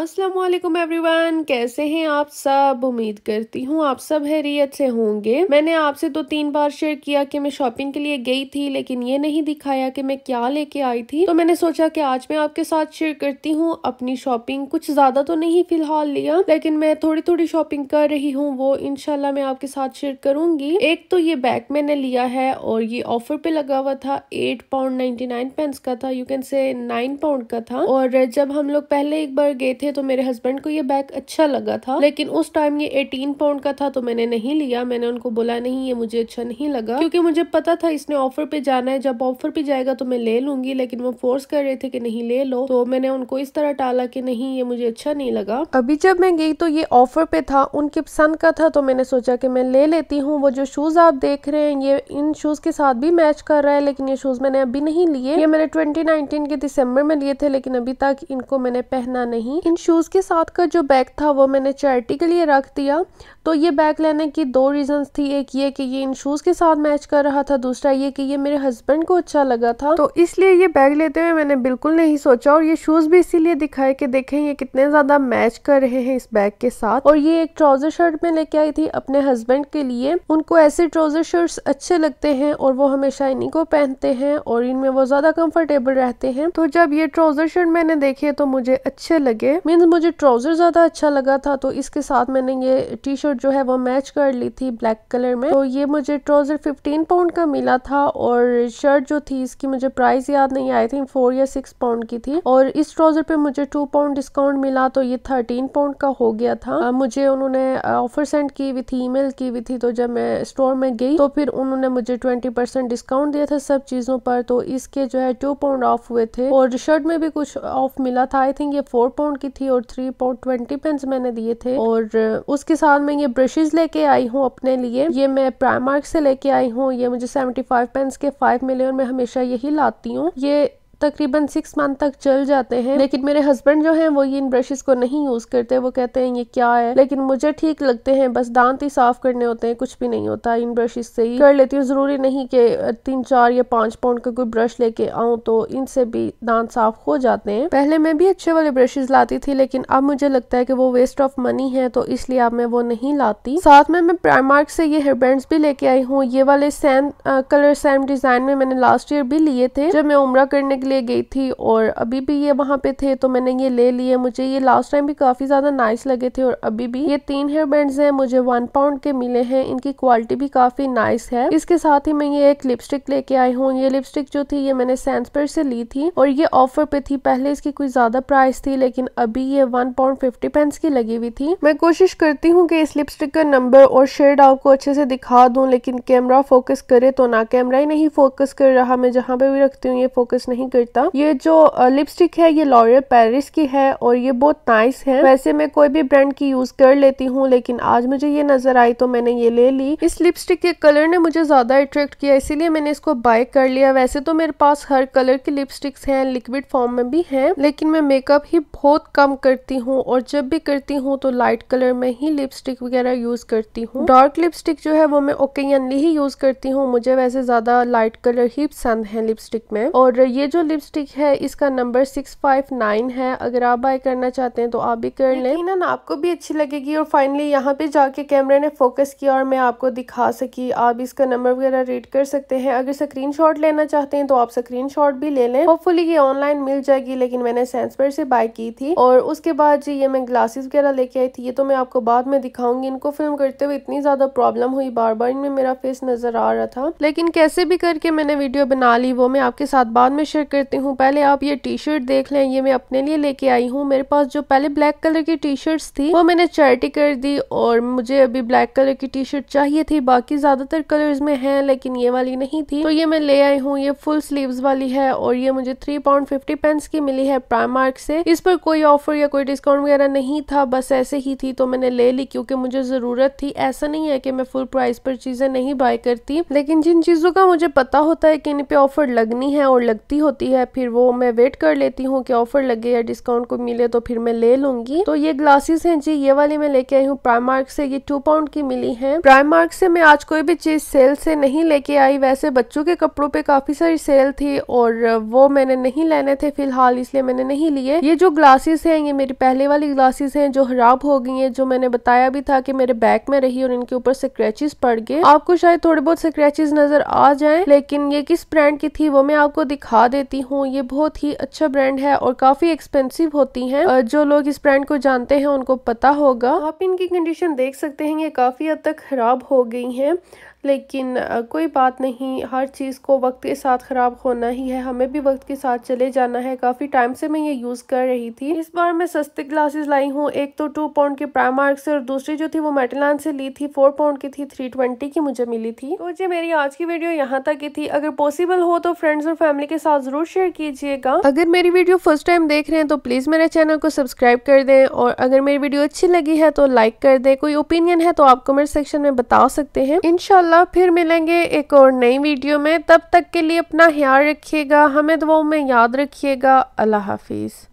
अस्सलाम एवरीवन कैसे हैं आप सब उम्मीद करती हूँ आप सब हैरियत से होंगे मैंने आपसे तो तीन बार शेयर किया कि मैं शॉपिंग के लिए गई थी लेकिन ये नहीं दिखाया कि मैं क्या लेके आई थी तो मैंने सोचा कि आज मैं आपके साथ शेयर करती हूँ अपनी शॉपिंग कुछ ज्यादा तो नहीं फिलहाल लिया लेकिन मैं थोड़ी थोड़ी शॉपिंग कर रही हूँ वो इनशाला मैं आपके साथ शेयर करूंगी एक तो ये बैग मैंने लिया है और ये ऑफर पे लगा हुआ था एट पाउंड नाइन्टी नाइन का था you can say nine pound का था और जब हम लोग पहले एक बार गए थे थे तो मेरे हस्बैंड को ये बैग अच्छा लगा था लेकिन उस टाइम ये एटीन पाउंड का था तो मैंने नहीं लिया मैंने उनको बोला नहीं ये मुझे अच्छा नहीं लगा क्योंकि मुझे पता था इसने ऑफर पे जाना है जब ऑफर पे जाएगा तो मैं ले लूंगी लेकिन वो फोर्स कर रहे थे कि नहीं ले लो तो मैंने उनको इस तरह टाला कि नहीं ये मुझे अच्छा नहीं लगा अभी जब मैं गई तो ये ऑफर पे था उनके पसंद का था तो मैंने सोचा कि मैं ले लेती हूँ वो जो शूज आप देख रहे हैं ये इन शूज के साथ भी मैच कर रहा है लेकिन ये शूज मैंने अभी नहीं लिए ये मैंने ट्वेंटी के दिसंबर में लिए थे लेकिन अभी तक इनको मैंने पहना नहीं इन शूज़ के साथ का जो बैग था वो मैंने चैरिटी के लिए रख दिया तो ये बैग लेने की दो रीज़न्स थी एक ये कि ये इन शूज़ के साथ मैच कर रहा था दूसरा ये कि ये मेरे हस्बैंड को अच्छा लगा था तो इसलिए ये बैग लेते हुए मैंने बिल्कुल नहीं सोचा और ये शूज़ भी इसीलिए दिखाए कि देखें ये कितने ज़्यादा मैच कर रहे हैं इस बैग के साथ और ये एक ट्राउज़र शर्ट में लेके आई थी अपने हस्बैंड के लिए उनको ऐसे ट्राउज़र शर्ट्स अच्छे लगते हैं और वो हमेशा इन्हीं को पहनते हैं और इनमें वो ज़्यादा कम्फर्टेबल रहते हैं तो जब ये ट्राउज़र शर्ट मैंने देखे तो मुझे अच्छे लगे मीन्स मुझे ट्राउज़र ज़्यादा अच्छा लगा था तो इसके साथ मैंने ये टी शर्ट जो है वो मैच कर ली थी ब्लैक कलर में तो ये मुझे ट्राउज़र फिफ्टीन पाउंड का मिला था और शर्ट जो थी इसकी मुझे प्राइस याद नहीं आई थिंक फोर या सिक्स पाउंड की थी और इस ट्राउज़र पे मुझे टू पाउंड डिस्काउंट मिला तो ये थर्टीन पाउंड का हो गया था आ, मुझे उन्होंने ऑफर सेंड की हुई थी ई की हुई थी तो जब मैं स्टोर में गई तो फिर उन्होंने मुझे ट्वेंटी परसेंट डिस्काउंट दिया था सब चीज़ों पर तो इसके जो है टू पाउंड ऑफ हुए थे और शर्ट में भी कुछ ऑफ मिला था आई थिंक ये फोर पाउंड की थी और थ्री पॉइंट ट्वेंटी पेंस मैंने दिए थे और उसके साथ मैं ये ब्रशेज लेके आई हूँ अपने लिए ये मैं प्राइमार्क से लेके आई हूँ ये मुझे सेवेंटी फाइव पेंस के फाइव मिले और मैं हमेशा यही लाती हूँ ये तकरीबन सिक्स मंथ तक चल जाते हैं लेकिन मेरे हस्बैंड जो हैं वो ये इन ब्रशेस को नहीं यूज करते वो कहते हैं ये क्या है लेकिन मुझे ठीक लगते हैं बस दांत ही साफ करने होते हैं कुछ भी नहीं होता इन ब्रशेस से ही कर लेती हूँ जरूरी नहीं कि तीन चार या पांच पाउंड का कोई ब्रश लेके आऊँ तो इनसे भी दांत साफ हो जाते हैं पहले मैं भी अच्छे वाले ब्रशेज लाती थी लेकिन अब मुझे लगता है कि वो वेस्ट ऑफ मनी है तो इसलिए अब मैं वो नहीं लाती साथ में मैं प्राइमार्क से ये हेयर बैंड भी लेके आई हूँ ये वाले सैन कलर सैम डिजाइन में मैंने लास्ट ईयर भी लिए थे जब मैं उम्र करने के ले गई थी और अभी भी ये वहाँ पे थे तो मैंने ये ले लिए मुझे ये लास्ट टाइम भी काफ़ी ज़्यादा नाइस लगे थे और अभी भी ये तीन हेयर बैंड्स हैं मुझे वन पाउंड के मिले हैं इनकी क्वालिटी भी काफ़ी नाइस है इसके साथ ही मैं ये एक लिपस्टिक लेके आई हूँ ये लिपस्टिक जो थी ये मैंने सैंसपेर से ली थी और ये ऑफर पे थी पहले इसकी कुछ ज़्यादा प्राइस थी लेकिन अभी ये वन पाउंड फिफ्टी पेंस की लगी हुई थी मैं कोशिश करती हूँ कि इस लिपस्टिक का नंबर और शेड आपको अच्छे से दिखा दूँ लेकिन कैमरा फोकस करे तो ना कैमरा ही नहीं फोकस कर रहा मैं जहाँ पे भी रखती हूँ ये फोकस नहीं करता ये जो लिपस्टिक है ये लॉरियल पेरिस की है और ये बहुत नाइस है वैसे मैं कोई भी ब्रांड की यूज कर लेती हूँ लेकिन आज मुझे ये नजर आई तो मैंने ये ले ली इस लिपस्टिक के कलर ने मुझे ज्यादा अट्रैक्ट किया इसीलिए मैंने इसको बाय कर लिया वैसे तो मेरे पास हर कलर की लिपस्टिक्स हैं लिक्विड फॉर्म में भी हैं लेकिन मैं मेकअप ही बहुत कम करती हूँ और जब भी करती हूँ तो लाइट कलर में ही लिपस्टिक वगैरह यूज करती हूँ डार्क लिपस्टिक जो है वो मैं ओकेजनली ही यूज करती हूँ मुझे वैसे ज्यादा लाइट कलर ही पसंद है लिपस्टिक में और ये जो लिपस्टिक है इसका नंबर सिक्स फाइव नाइन है अगर आप बाय करना चाहते हैं तो आप भी कर लें ना आपको भी अच्छी लगेगी और फाइनली यहाँ पे जाके कैमरे ने फोकस किया और मैं आपको दिखा सकी आप इसका नंबर वगैरह रीड कर सकते हैं अगर स्क्रीन लेना चाहते हैं तो आप स्क्रीन भी ले लें होपफुली ये ऑनलाइन मिल जाएगी लेकिन मैंने सेंसपर से बाय की थी और उसके बाद जी ये मैं ग्लासेस वगैरह लेके आई थी ये तो मैं आपको बाद में दिखाऊंगी इनको फिल्म करते हुए इतनी ज्यादा प्रॉब्लम हुई बार बार इनमें मेरा फेस नजर आ रहा था लेकिन कैसे भी करके मैंने वीडियो बना ली वो मैं आपके साथ बाद में शेयर कर करती हूँ पहले आप ये टी शर्ट देख लें ये मैं अपने लिए लेके आई हूँ मेरे पास जो पहले ब्लैक कलर की टी शर्ट थी वो मैंने चैरिटी कर दी और मुझे अभी ब्लैक कलर की टी शर्ट चाहिए थी बाकी ज़्यादातर कलर में है लेकिन ये वाली नहीं थी तो ये मैं ले आई हूँ ये फुल स्लीव वाली है और ये मुझे थ्री पाउंड फिफ्टी पेंस की मिली है प्राइमार्क से इस पर कोई ऑफर या कोई डिस्काउंट वगैरह नहीं था बस ऐसे ही थी तो मैंने ले ली क्योंकि मुझे ज़रूरत थी ऐसा नहीं है कि मैं फुल प्राइस पर चीज़ें नहीं बाय करती लेकिन जिन चीज़ों का मुझे पता होता है कि इन पे ऑफर लगनी है और लगती होती होती है फिर वो मैं वेट कर लेती हूँ कि ऑफर लगे या डिस्काउंट को मिले तो फिर मैं ले लूंगी तो ये ग्लासेस हैं जी ये वाली मैं लेके आई हूँ प्राइमार्क से ये टू पाउंड की मिली है प्राइमार्क से मैं आज कोई भी चीज सेल से नहीं लेके आई वैसे बच्चों के कपड़ों पे काफी सारी सेल थी और वो मैंने नहीं लेने थे फिलहाल इसलिए मैंने नहीं लिए ये जो ग्लासेस है ये मेरी पहले वाली ग्लासेस है जो खराब हो गई है जो मैंने बताया भी था की मेरे बैक में रही और इनके ऊपर स्क्रेचेस पड़ गए आपको शायद थोड़े बहुत स्क्रेचेस नजर आ जाए लेकिन ये किस ब्रांड की थी वो मैं आपको दिखा देती लेती हूँ ये बहुत ही अच्छा ब्रांड है और काफ़ी एक्सपेंसिव होती हैं जो लोग इस ब्रांड को जानते हैं उनको पता होगा आप इनकी कंडीशन देख सकते हैं ये काफ़ी हद तक ख़राब हो गई हैं लेकिन कोई बात नहीं हर चीज़ को वक्त के साथ ख़राब होना ही है हमें भी वक्त के साथ चले जाना है काफ़ी टाइम से मैं ये यूज़ कर रही थी इस बार मैं सस्ते ग्लासेस लाई हूँ एक तो टू पाउंड के प्राइमार्क से और दूसरी जो थी वो मेटलान से ली थी फोर पाउंड की थी थ्री ट्वेंटी की मुझे मिली थी तो जी मेरी आज की वीडियो यहाँ तक की थी अगर पॉसिबल हो तो फ्रेंड्स और फैमिली के साथ ज़रूर शेयर कीजिएगा अगर मेरी वीडियो फर्स्ट टाइम देख रहे हैं तो प्लीज़ मेरे चैनल को सब्सक्राइब कर दें और अगर मेरी वीडियो अच्छी लगी है तो लाइक कर दें कोई ओपिनियन है तो आप कमेंट सेक्शन में बता सकते हैं इनशाला इंशाल्लाह फिर मिलेंगे एक और नई वीडियो में तब तक के लिए अपना ख्याल रखिएगा हमें दुआओं में याद रखिएगा अल्लाह हाफिज़